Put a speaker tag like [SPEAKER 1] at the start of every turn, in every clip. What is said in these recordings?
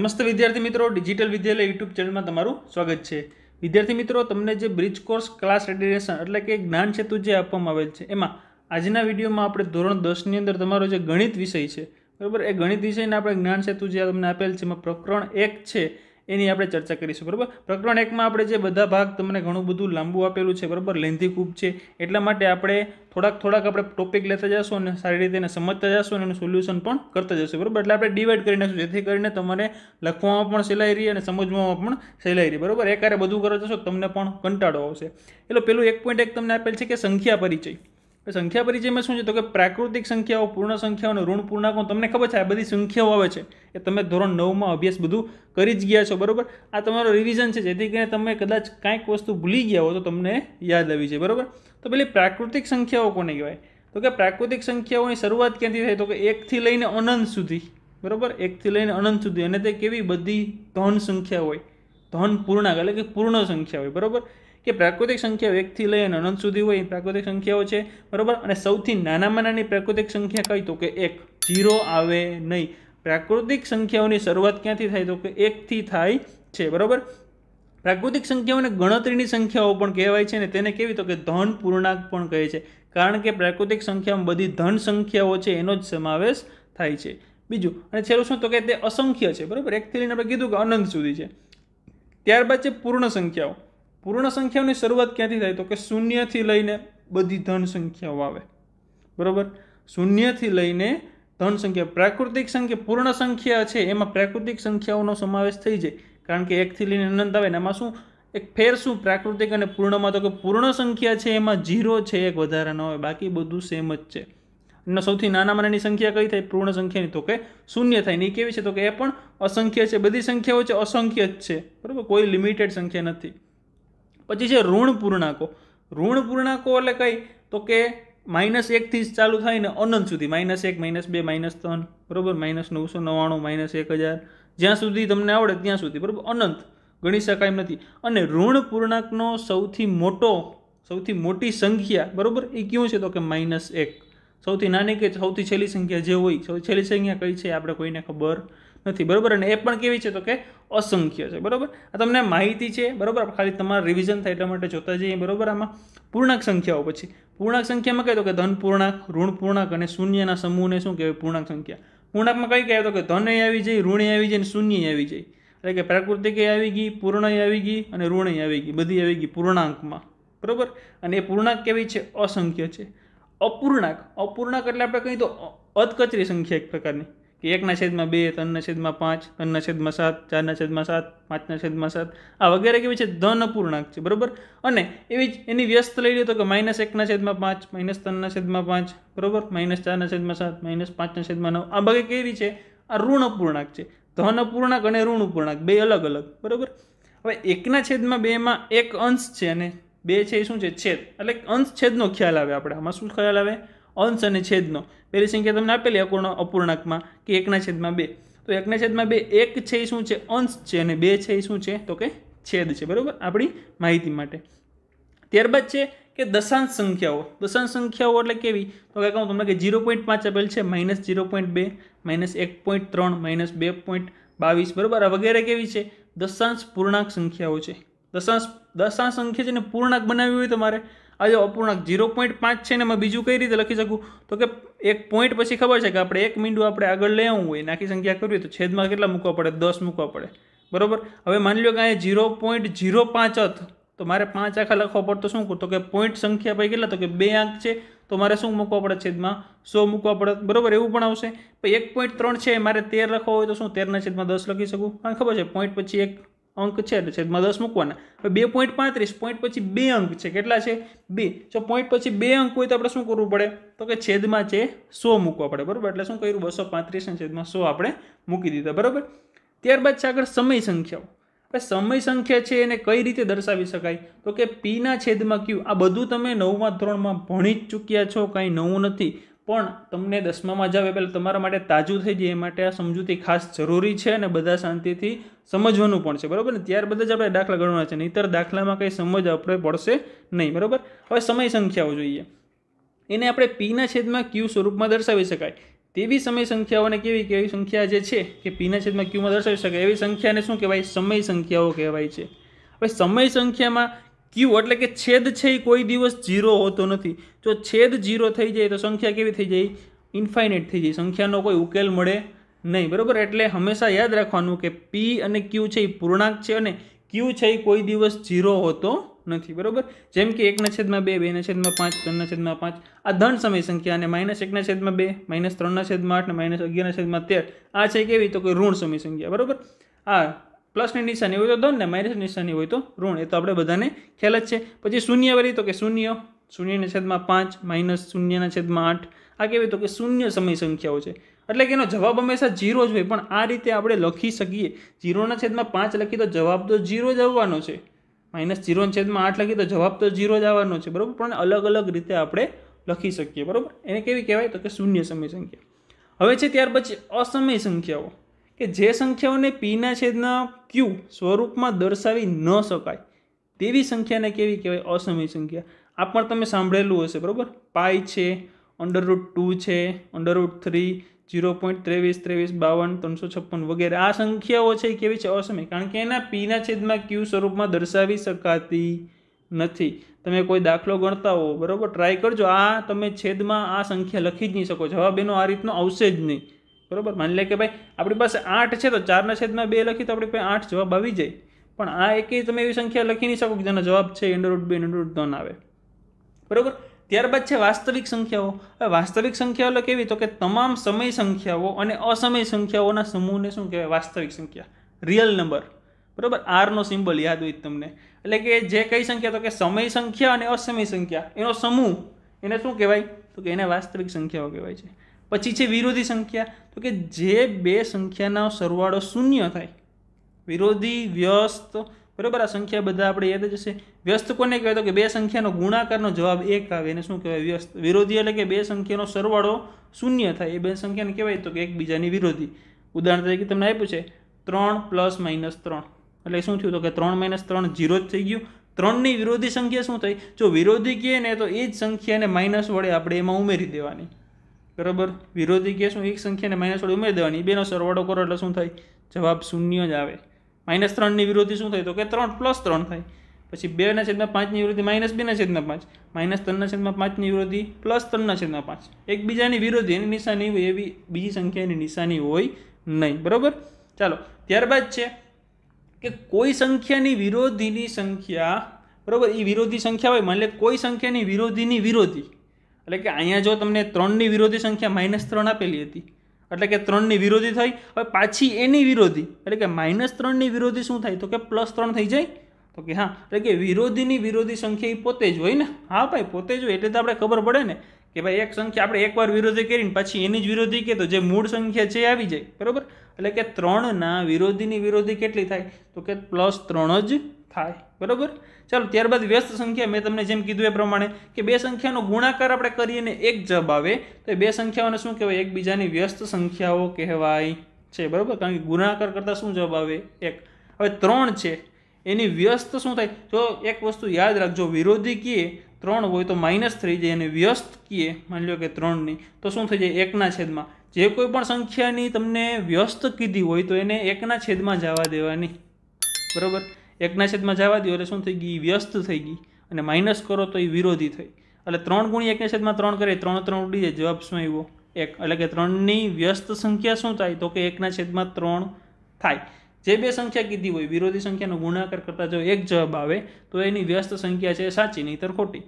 [SPEAKER 1] નમસ્તે વિદ્યાર્થી મિત્રો ડિજિટલ વિદ્યાલય યુટ્યુબ ચેનલમાં તમારું સ્વાગત છે વિદ્યાર્થી મિત્રો તમને જે બ્રિજ કોર્સ ક્લાસ એડિરેશન એટલે કે જ્ઞાન સેતુ જે આપવામાં આવેલ છે એમાં આજના વિડીયોમાં આપણે ધોરણ દસની અંદર તમારો જે ગણિત વિષય છે બરાબર એ ગણિત વિષયને આપણે જ્ઞાન સેતુ જે તમને આપેલ છે એમાં પ્રકરણ એક છે એની આપણે ચર્ચા કરીશું બરાબર પ્રકરણ એકમાં આપણે જે બધા ભાગ તમને ઘણું બધું લાંબુ આપેલું છે બરાબર લેન્ધી ખૂબ છે એટલા માટે આપણે થોડાક થોડાક આપણે ટોપિક લેતા જશું અને સારી રીતે એને સમજતા જશું અને એનું સોલ્યુશન પણ કરતા જશું બરાબર એટલે આપણે ડિવાઈડ કરી નાખશું જેથી કરીને તમારે લખવામાં પણ સહેલાઈ રહી અને સમજવામાં પણ સહેલાઈ રહી બરાબર એકારે બધું કરો જશો તમને પણ કંટાળો આવશે એટલે પેલું એક પોઈન્ટ એક તમને આપેલ છે કે સંખ્યા પરિચય સંખ્યા પરિચયમાં શું છે તો કે પ્રાકૃતિક સંખ્યાઓ પૂર્ણ સંખ્યાઓ અને ઋણ પૂર્ણાંકો તમને ખબર છે આ બધી સંખ્યાઓ આવે છે એ તમે ધોરણ નવમાં અભ્યાસ બધું કરી જ ગયા છો બરાબર આ તમારો રિવિઝન છે જેથી કરીને તમે કદાચ કાંઈક વસ્તુ ભૂલી ગયા હો તો તમને યાદ આવી છે બરાબર તો પેલી પ્રાકૃતિક સંખ્યાઓ કોને કહેવાય તો કે પ્રાકૃતિક સંખ્યાઓની શરૂઆત ક્યાંથી થાય તો કે એકથી લઈને અનંત સુધી બરાબર એકથી લઈને અનંત સુધી અને તે કેવી બધી ધન સંખ્યા હોય ધન પૂર્ણાંક એટલે કે પૂર્ણ સંખ્યા હોય બરાબર કે પ્રાકૃતિક સંખ્યા એકથી લઈ અને અનંત સુધી હોય એ પ્રાકૃતિક સંખ્યાઓ છે બરાબર અને સૌથી નાનામાં નાની પ્રાકૃતિક સંખ્યા કહી તો કે એક ઝીરો આવે નહીં પ્રાકૃતિક સંખ્યાઓની શરૂઆત ક્યાંથી થાય તો કે એકથી થાય છે બરાબર પ્રાકૃતિક સંખ્યાઓને ગણતરીની સંખ્યાઓ પણ કહેવાય છે ને તેને કેવી તો કે ધન પૂર્ણાંક પણ કહે છે કારણ કે પ્રાકૃતિક સંખ્યામાં બધી ધન સંખ્યાઓ છે એનો જ સમાવેશ થાય છે બીજું અને છેલ્લું શું તો કે તે અસંખ્ય છે બરાબર એકથી લઈને આપણે કીધું કે અનંત સુધી છે ત્યારબાદ છે પૂર્ણ સંખ્યાઓ પૂર્ણ સંખ્યાઓની શરૂઆત ક્યાંથી થાય તો કે શૂન્યથી લઈને બધી ધન સંખ્યાઓ આવે બરાબર શૂન્યથી લઈને ધન સંખ્યા પ્રાકૃતિક સંખ્યા પૂર્ણ સંખ્યા છે એમાં પ્રાકૃતિક સંખ્યાઓનો સમાવેશ થઈ જાય કારણ કે એકથી લઈને અનંત આવે ને એમાં શું એક ફેર શું પ્રાકૃતિક અને પૂર્ણમાં તો કે પૂર્ણ સંખ્યા છે એમાં જીરો છે એક વધારાનો હોય બાકી બધું સેમ જ છે એનો સૌથી નાનામાં નાની સંખ્યા કઈ થાય પૂર્ણ સંખ્યાની તો કે શૂન્ય થાય ને એ કેવી છે તો કે એ પણ અસંખ્ય છે બધી સંખ્યાઓ છે અસંખ્ય જ છે બરાબર કોઈ લિમિટેડ સંખ્યા નથી પછી છે ઋણ પૂર્ણાંકો ઋણ પૂર્ણાંકો એટલે કઈ તો કે માઇનસ એકથી જ ચાલુ થાય ને અનંત સુધી માઇનસ એક માઇનસ બે માઇનસ ત્રણ બરાબર માઇનસ નવસો નવ્વાણું માઇનસ એક હજાર જ્યાં સુધી તમને આવડે ત્યાં સુધી બરાબર અનંત ગણી શકાય એમ નથી અને ઋણ પૂર્ણાંકનો સૌથી મોટો સૌથી મોટી સંખ્યા બરાબર એ કયું છે તો કે માઇનસ એક સૌથી નાની કે સૌથી છેલ્લી સંખ્યા જે હોય સૌથી છેલ્લી સંખ્યા કઈ છે આપણે કોઈને ખબર નથી બરાબર અને એ પણ કેવી છે તો કે અસંખ્ય છે બરાબર આ તમને માહિતી છે બરાબર ખાલી તમારે રિવિઝન થાય એટલા માટે જોતા જઈએ બરાબર આમાં પૂર્ણાંક સંખ્યાઓ પછી પૂર્ણાંક સંખ્યામાં કહે તો કે ધન પૂર્ણાંક ઋણ પૂર્ણાંક અને શૂન્યના સમૂહને શું કહેવાય પૂર્ણાંક સંખ્યા પૂર્ણાંકમાં કઈ કહેવાય તો કે ધન આવી જાય ઋણ આવી જાય અને શૂન્ય આવી જાય એટલે કે પ્રાકૃતિક આવી ગઈ પૂર્ણ આવી ગઈ અને ઋણ આવી ગઈ બધી આવી ગઈ પૂર્ણાંકમાં બરાબર અને એ પૂર્ણાંક કેવી છે અસંખ્ય છે અપૂર્ણાંક અપૂર્ણાંક એટલે આપણે કહીએ તો અધકચરી સંખ્યા એક પ્રકારની કે એકના છેદમાં બે ત્રણના છેદમાં પાંચ ત્રણના છેદમાં સાત ચારના છેદમાં સાત પાંચના છેદમાં સાત આ વગેરે કેવી છે ધન અપૂર્ણાંક છે બરાબર અને એવી જ એની વ્યસ્ત લઈ લઈએ તો કે માઇનસ એકના છેદમાં પાંચ માઇનસ ત્રણના છેદમાં પાંચ બરાબર માઇનસ ચારના છેદમાં સાત માઇનસ પાંચના છેદમાં નવ આ ભાગે કેવી છે આ ઋણ અપૂર્ણાંક છે ધન અપૂર્ણાંક અને ઋણ અપૂર્ણાંક બે અલગ અલગ બરાબર હવે એકના છેદમાં બેમાં એક અંશ છે અને બે છે એ શું છે છેદ એટલે અંશ છેદનો ખ્યાલ આવે આપણે આમાં શું ખ્યાલ આવે અંશ અને છેદનો પહેલી સંખ્યા તમને આપેલી અપૂર્ણ અપૂર્ણાંકમાં કે એકના છેદમાં બે તો એકના છેદમાં બે એક છે એ શું છે અંશ છે અને બે છે એ શું છે તો કે છેદ છે બરાબર આપણી માહિતી માટે ત્યારબાદ છે કે દશાંશ સંખ્યાઓ દશાંશ સંખ્યાઓ એટલે કેવી તો કે કહું તમને કે જીરો પોઈન્ટ પાંચ આપેલ છે માઇનસ ઝીરો પોઈન્ટ બે માઇનસ એક પોઈન્ટ ત્રણ માઇનસ બે પોઈન્ટ બાવીસ બરાબર વગેરે કેવી છે દશાંશ પૂર્ણાંક સંખ્યાઓ છે દશાંશ દશાંશ સંખ્યા છે ને પૂર્ણાંક બનાવી હોય તમારે આ જો અપૂર્ણાંક ઝીરો પોઈન્ટ પાંચ છે ને મેં બીજું કઈ રીતે લખી શકું તો કે એક પોઈન્ટ પછી ખબર છે કે આપણે એક મીંડું આપણે આગળ લઈ આવવું હોય નાખી સંખ્યા કરવી તો છેદમાં કેટલા મૂકવા પડે દસ મૂકવા પડે બરાબર હવે માની લો કે અહીંયા ઝીરો પોઈન્ટ ઝીરો પાંચ હત તો મારે પાંચ આખા લખવા પડતો શું તો કે પોઈન્ટ સંખ્યા ભાઈ કેટલા તો કે બે આંક છે તો મારે શું મૂકવા પડે છેદમાં સો મૂકવા પડે બરાબર એવું પણ આવશે પણ એક પોઈન્ટ ત્રણ છે મારે તેર લખવો હોય તો શું તેરના છેદમાં દસ લખી શકું કારણ ખબર છે પોઈન્ટ પછી એક અંક છે એટલે છેદમાં દસ મૂકવાના હવે બે પોઈન્ટ પાંત્રીસ પોઈન્ટ પછી બે અંક છે કેટલા છે બે જો પોઈન્ટ પછી બે અંક હોય તો આપણે શું કરવું પડે તો કે છેદમાં છે સો મૂકવા પડે બરાબર એટલે શું કર્યું બસો પાંત્રીસના છેદમાં સો આપણે મૂકી દીધા બરાબર ત્યારબાદ છે આગળ સમય સંખ્યાઓ હવે સમય સંખ્યા છે એને કઈ રીતે દર્શાવી શકાય તો કે પીના છેદમાં ક્યુ આ બધું તમે નવમા ધોરણમાં ભણી જ ચૂક્યા છો કાંઈ નવું નથી પણ તમને દસમામાં જાવ એ પહેલાં તમારા માટે તાજું થઈ જાય એ માટે આ સમજૂતી ખાસ જરૂરી છે અને બધા શાંતિથી સમજવાનું પણ છે બરાબર ને બધા જ આપણે દાખલા ગણવાના છે નહીતર દાખલામાં કંઈ સમજ આપણે પડશે નહીં બરાબર હવે સમય સંખ્યાઓ જોઈએ એને આપણે પીના છેદમાં ક્યુ સ્વરૂપમાં દર્શાવી શકાય તેવી સમય સંખ્યાઓને કેવી કેવી સંખ્યા જે છે કે પીના છેદમાં ક્યુમાં દર્શાવી શકાય એવી સંખ્યાને શું કહેવાય સમય સંખ્યાઓ કહેવાય છે હવે સમય સંખ્યામાં ક્યુ એટલે કે છેદ છે એ કોઈ દિવસ ઝીરો હોતો નથી જો છેદ ઝીરો થઈ જાય તો સંખ્યા કેવી થઈ જાય ઇન્ફાઇનાઇટ થઈ જાય સંખ્યાનો કોઈ ઉકેલ મળે નહીં બરાબર એટલે હંમેશા યાદ રાખવાનું કે પી અને ક્યુ છે એ પૂર્ણાંક છે અને ક્યુ છે એ કોઈ દિવસ ઝીરો હોતો નથી બરાબર જેમ કે એકના છેદમાં બે બેના છેદમાં પાંચ ત્રણના છેદમાં પાંચ આ ધન સમય સંખ્યા અને માઇનસ એકના છેદમાં બે માઇનસ ત્રણના છેદમાં આઠ અને માઇનસ અગિયારના છેદમાં તેર આ છે કેવી તો કોઈ ઋણ સમય સંખ્યા બરાબર આ પ્લસની નિશાની હોય તો ધન ને માઇનસ નિશાની હોય તો ઋણ એ તો આપણે બધાને ખ્યાલ જ છે પછી શૂન્ય વળી તો કે શૂન્ય શૂન્યના છેદમાં પાંચ માઇનસ શૂન્યના છેદમાં આઠ આ કહેવાય તો કે શૂન્ય સમય સંખ્યાઓ છે એટલે કે એનો જવાબ હંમેશા જીરો જ હોય પણ આ રીતે આપણે લખી શકીએ જીરોના છેદમાં પાંચ લખી તો જવાબ તો જીરો જ આવવાનો છે માઇનસ જીરો છેદમાં આઠ લખી તો જવાબ તો જીરો જ આવવાનો છે બરાબર પણ અલગ અલગ રીતે આપણે લખી શકીએ બરાબર એને કેવી કહેવાય તો કે શૂન્ય સમય સંખ્યા હવે છે ત્યાર પછી અસમય સંખ્યાઓ કે જે સંખ્યાઓને પીના છેદના ક્યુ સ્વરૂપમાં દર્શાવી ન શકાય તેવી સંખ્યાને કેવી કહેવાય અસમય સંખ્યા આ પણ તમે સાંભળેલું હશે બરાબર પાઈ છે અંડરરૂટ ટુ છે અંડરરૂટ થ્રી જીરો પોઈન્ટ ત્રેવીસ ત્રેવીસ બાવન ત્રણસો છપ્પન વગેરે આ સંખ્યાઓ છે એ કેવી છે અસમય કારણ કે એના પીના છેદમાં ક્યુ સ્વરૂપમાં દર્શાવી શકાતી નથી તમે કોઈ દાખલો ગણતા હો બરાબર ટ્રાય કરજો આ તમે છેદમાં આ સંખ્યા લખી જ નહીં શકો જવાબ એનો આ રીતનો આવશે જ નહીં બરાબર માની લે કે ભાઈ આપણી પાસે આઠ છે તો ચારના છેદમાં બે લખી તો આપણી પાસે આઠ જવાબ આવી જાય પણ આ એકે તમે એવી સંખ્યા લખી નહીં શકો કે જેનો જવાબ છે એન્ડ્રોઇડ બે એન્ડ્રોઇડ ત્રણ આવે બરાબર ત્યારબાદ છે વાસ્તવિક સંખ્યાઓ હવે વાસ્તવિક સંખ્યાઓ એટલે કેવી તો કે તમામ સમય સંખ્યાઓ અને અસમય સંખ્યાઓના સમૂહને શું કહેવાય વાસ્તવિક સંખ્યા રિયલ નંબર બરાબર આરનો સિમ્બલ યાદ હોય તમને એટલે કે જે કઈ સંખ્યા તો કે સમય સંખ્યા અને અસમય સંખ્યા એનો સમૂહ એને શું કહેવાય તો કે એને વાસ્તવિક સંખ્યાઓ કહેવાય છે પછી છે વિરોધી સંખ્યા તો કે જે બે સંખ્યાનો સરવાળો શૂન્ય થાય વિરોધી વ્યસ્ત બરાબર આ સંખ્યા બધા આપણે યાદ જશે વ્યસ્ત કોને કહેવાય તો કે બે સંખ્યાનો ગુણાકારનો જવાબ એક આવે એને શું કહેવાય વ્યસ્ત વિરોધી એટલે કે બે સંખ્યાનો સરવાળો શૂન્ય થાય એ બે સંખ્યાને કહેવાય તો કે એકબીજાની વિરોધી ઉદાહરણ તરીકે તમને આપ્યું છે ત્રણ પ્લસ માઇનસ ત્રણ એટલે શું થયું તો કે ત્રણ માઇનસ ત્રણ જીરો જ થઈ ગયું ત્રણની વિરોધી સંખ્યા શું થઈ જો વિરોધી કહીએ ને તો એ જ સંખ્યાને માઇનસ વડે આપણે એમાં ઉમેરી દેવાની બરાબર વિરોધી કેસનું એક સંખ્યાને માઇનસ વડે ઉમેરી દેવાની બેનો સરવાળો કરો એટલે શું થાય જવાબ શૂન્ય જ આવે માઇનસ ત્રણની વિરોધી શું થાય તો કે ત્રણ પ્લસ ત્રણ થાય પછી બેના છેદમાં પાંચની વિરોધી માઇનસ બેના છેદમાં પાંચ માઇનસ ત્રણના છેદમાં પાંચની વિરોધી પ્લસ ત્રણના છેદમાં પાંચ એકબીજાની વિરોધી એની નિશાની હોય એવી બીજી સંખ્યાની નિશાની હોય નહીં બરાબર ચાલો ત્યારબાદ છે કે કોઈ સંખ્યાની વિરોધીની સંખ્યા બરાબર એ વિરોધી સંખ્યા હોય માની લે કોઈ સંખ્યાની વિરોધીની વિરોધી એટલે કે અહીંયા જો તમને ત્રણની વિરોધી સંખ્યા માઇનસ ત્રણ આપેલી હતી એટલે કે ત્રણની વિરોધી થઈ હવે પાછી એની વિરોધી એટલે કે માઇનસ ત્રણની વિરોધી શું થાય તો કે પ્લસ ત્રણ થઈ જાય તો કે હા એટલે કે વિરોધીની વિરોધી સંખ્યા એ પોતે જ હોય ને હા ભાઈ પોતે જ હોય એટલે તો આપણે ખબર પડે ને કે ભાઈ એક સંખ્યા આપણે એકવાર વિરોધી કરીને પછી એની જ વિરોધી કે તો જે મૂળ સંખ્યા છે આવી જાય બરાબર એટલે કે ત્રણના વિરોધીની વિરોધી કેટલી થાય તો કે પ્લસ ત્રણ જ થાય બરાબર ચાલો ત્યારબાદ વ્યસ્ત સંખ્યા મેં તમને જેમ કીધું એ પ્રમાણે કે બે સંખ્યાનો ગુણાકાર આપણે કરીએ ને એક જબ આવે તો એ બે સંખ્યાઓને શું કહેવાય એકબીજાની વ્યસ્ત સંખ્યાઓ કહેવાય છે બરાબર કારણ કે ગુણાકાર કરતાં શું જવાબ આવે એક હવે ત્રણ છે એની વ્યસ્ત શું થાય તો એક વસ્તુ યાદ રાખજો વિરોધી કીએ ત્રણ હોય તો માઇનસ થઈ જાય અને વ્યસ્ત કીએ માની લો કે ત્રણની તો શું થઈ જાય એકના છેદમાં જે કોઈ પણ સંખ્યાની તમને વ્યસ્ત કીધી હોય તો એને એકના છેદમાં જવા દેવાની બરાબર એકના છેદમાં જવા દો એટલે શું થઈ ગઈ વ્યસ્ત થઈ ગઈ અને માઇનસ કરો તો એ વિરોધી થઈ એટલે ત્રણ ગુણી એકના છેદમાં ત્રણ કરે ત્રણ ત્રણ ઉડી જાય જવાબ શું આવ્યો એક એટલે કે ત્રણની વ્યસ્ત સંખ્યા શું થાય તો કે એકના છેદમાં ત્રણ થાય જે બે સંખ્યા કીધી હોય વિરોધી સંખ્યાનો ગુણાકાર કરતાં જો એક જવાબ આવે તો એની વ્યસ્ત સંખ્યા છે સાચી નહીતર ખોટી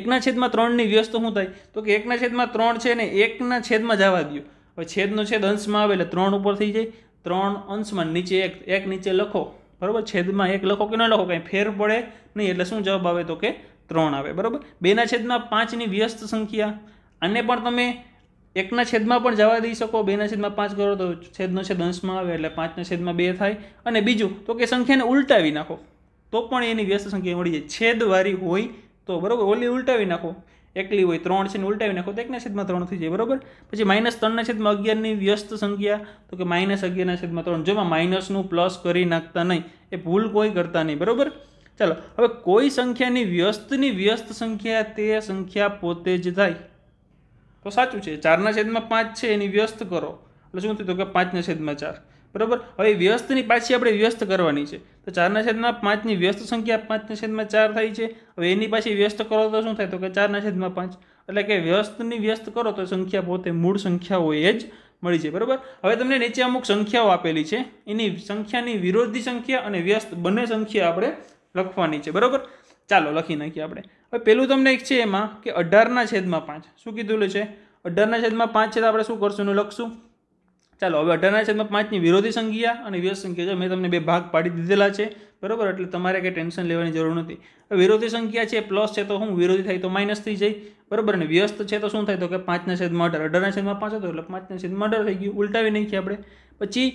[SPEAKER 1] એકના છેદમાં ત્રણની વ્યસ્ત શું થાય તો કે એકના છેદમાં ત્રણ છે ને એકના છેદમાં જવા દો હવે છેદનો છેદ અંશમાં આવે એટલે ત્રણ ઉપર થઈ જાય ત્રણ અંશમાં નીચે એક એક નીચે લખો બરાબર છેદમાં એક લખો કે ન લખો કંઈ ફેર પડે નહીં એટલે શું જવાબ આવે તો કે ત્રણ આવે બરાબર બેના છેદમાં પાંચની વ્યસ્ત સંખ્યા આને પણ તમે એકના છેદમાં પણ જવા દઈ શકો બેના છેદમાં પાંચ કરો તો છેદનો છેદ અંશમાં આવે એટલે પાંચના છેદમાં બે થાય અને બીજું તો કે સંખ્યાને ઉલટાવી નાખો તો પણ એની વ્યસ્ત સંખ્યા મળી જાય છેદવારી હોય તો બરાબર ઓલી ઉલટાવી નાખો એકલી હોય ત્રણ છે ને ઉલટાવી નાખો તો એકના છેદમાં ત્રણ થઈ જાય બરાબર પછી માઇનસ ત્રણના છેદમાં અગિયારની વ્યસ્ત સંખ્યા તો કે માઇનસ અગિયારના છેદમાં ત્રણ જેમાં માઇનસનું પ્લસ કરી નાખતા નહીં એ ભૂલ કોઈ કરતા નહીં બરાબર ચાલો હવે કોઈ સંખ્યાની વ્યસ્તની વ્યસ્ત સંખ્યા તે સંખ્યા પોતે જ થાય તો સાચું છે ચારના છેદમાં પાંચ છે એની વ્યસ્ત કરો એટલે શું થયું તો કે પાંચના છેદમાં ચાર બરાબર હવે વ્યસ્તની પાછી આપણે વ્યસ્ત કરવાની છે તો ચારના છેદમાં પાંચની વ્યસ્ત સંખ્યા પાંચના છેદમાં ચાર થાય છે હવે એની પાછી વ્યસ્ત કરો તો શું થાય તો કે ચારના છેદમાં પાંચ એટલે કે વ્યસ્તની વ્યસ્ત કરો તો સંખ્યા પોતે મૂળ સંખ્યા એ જ મળી છે બરાબર હવે તમને નીચે અમુક સંખ્યાઓ આપેલી છે એની સંખ્યાની વિરોધી સંખ્યા અને વ્યસ્ત બંને સંખ્યા આપણે લખવાની છે બરાબર ચાલો લખી નાખીએ આપણે હવે પેલું તમને એક છે એમાં કે અઢારના છેદમાં પાંચ શું કીધું છે અઢારના છેદમાં પાંચ છે આપણે શું કરશું એનું લખશું ચાલો હવે અઢારના છેદમાં પાંચની વિરોધી સંખ્યા અને વ્યસ્ત સંખ્યા છે મેં તમને બે ભાગ પાડી દીધેલા છે બરાબર એટલે તમારે કંઈ ટેન્શન લેવાની જરૂર નથી વિરોધી સંખ્યા છે પ્લસ છે તો હું વિરોધી થાય તો માઇનસ થઈ જાય બરાબર અને વ્યસ્ત છે તો શું થાય તો કે પાંચના છેદમાં અઢાર અઢારના છેદમાં પાંચ હતો એટલે પાંચના છેદમાં અઢાર થઈ ગયું ઉલટાવી નાખીએ આપણે પછી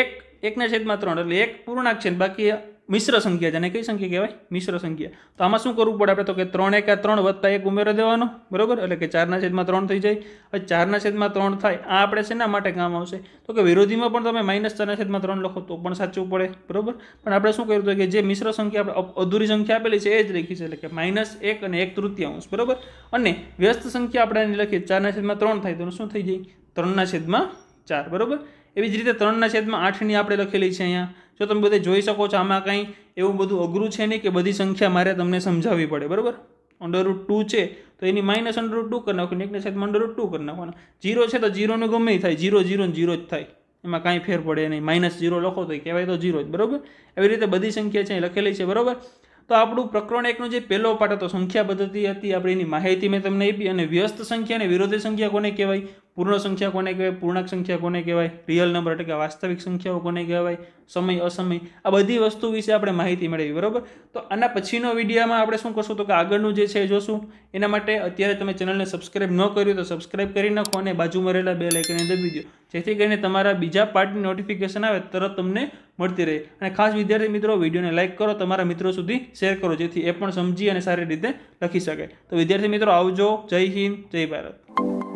[SPEAKER 1] એક એકના છેદમાં ત્રણ એટલે એક પૂર્ણાંક છે બાકી મિશ્ર સંખ્યા જેને કઈ સંખ્યા કહેવાય મિશ્ર સંખ્યા તો આમાં શું કરવું પડે આપણે તો કે ત્રણ એકા ત્રણ વત્તા એક ઉમેરો દેવાનો બરાબર એટલે કે ચારના છેદમાં ત્રણ થઈ જાય હવે ચારના છેદમાં ત્રણ થાય આ આપણે શેના માટે કામ આવશે તો કે વિરોધીમાં પણ તમે માઇનસ ચારના છેદમાં ત્રણ લખો તો પણ સાચું પડે બરાબર પણ આપણે શું કર્યું હતું કે જે મિશ્ર સંખ્યા આપણે અધૂરી સંખ્યા આપેલી છે એ જ લખી છે એટલે કે માઇનસ એક અને એક તૃતીયાંશ બરાબર અને વ્યસ્ત સંખ્યા આપણે એની લખીએ ચારના છેદમાં ત્રણ થાય તો શું થઈ જાય ત્રણના છેદમાં ચાર બરાબર એવી જ રીતે ત્રણના છેદમાં આઠની આપણે લખેલી છે અહીંયા જો તમે બધે જોઈ શકો છો આમાં કંઈ એવું બધું અઘરું છે નહીં કે બધી સંખ્યા મારે તમને સમજાવવી પડે બરાબર અંડરરૂટ ટુ છે તો એની માઇનસ અંડરરૂટ ટુ કરી નાખવાની એકને સાથે અંડરરૂટ ટુ કરી નાખવાના જીરો છે તો જીરોને ગમે થાય જીરો જીરો જીરો જ થાય એમાં કાંઈ ફેર પડે નહીં માઇનસ જીરો લખો તો કહેવાય તો જીરો જ બરાબર એવી રીતે બધી સંખ્યા છે લખેલી છે બરાબર તો આપણું પ્રકરણ એકનો જે પહેલો પાઠ હતો સંખ્યા પદ્ધતિ હતી આપણે એની માહિતી મેં તમને આપી અને વ્યસ્ત સંખ્યા અને વિરોધી સંખ્યા કોને કહેવાય પૂર્ણ સંખ્યા કોને કહેવાય પૂર્ણાંક સંખ્યા કોને કહેવાય રિયલ નંબર એટલે કે વાસ્તવિક સંખ્યાઓ કોને કહેવાય સમય અસમય આ બધી વસ્તુ વિશે આપણે માહિતી મેળવી બરાબર તો આના પછીનો વિડીયામાં આપણે શું કરશું તો કે આગળનું જે છે જોશું એના માટે અત્યારે તમે ચેનલને સબસ્ક્રાઇબ ન કર્યું તો સબસ્ક્રાઇબ કરી નાખો અને બાજુમાં રહેલા બે લાઇકને દબી દો જેથી કરીને તમારા બીજા પાર્ટની નોટિફિકેશન આવે તરત તમને મળતી રહે અને ખાસ વિદ્યાર્થી મિત્રો વિડીયોને લાઇક કરો તમારા મિત્રો સુધી શેર કરો જેથી એ પણ સમજી અને સારી રીતે લખી શકે તો વિદ્યાર્થી મિત્રો આવજો જય હિન્દ જય ભારત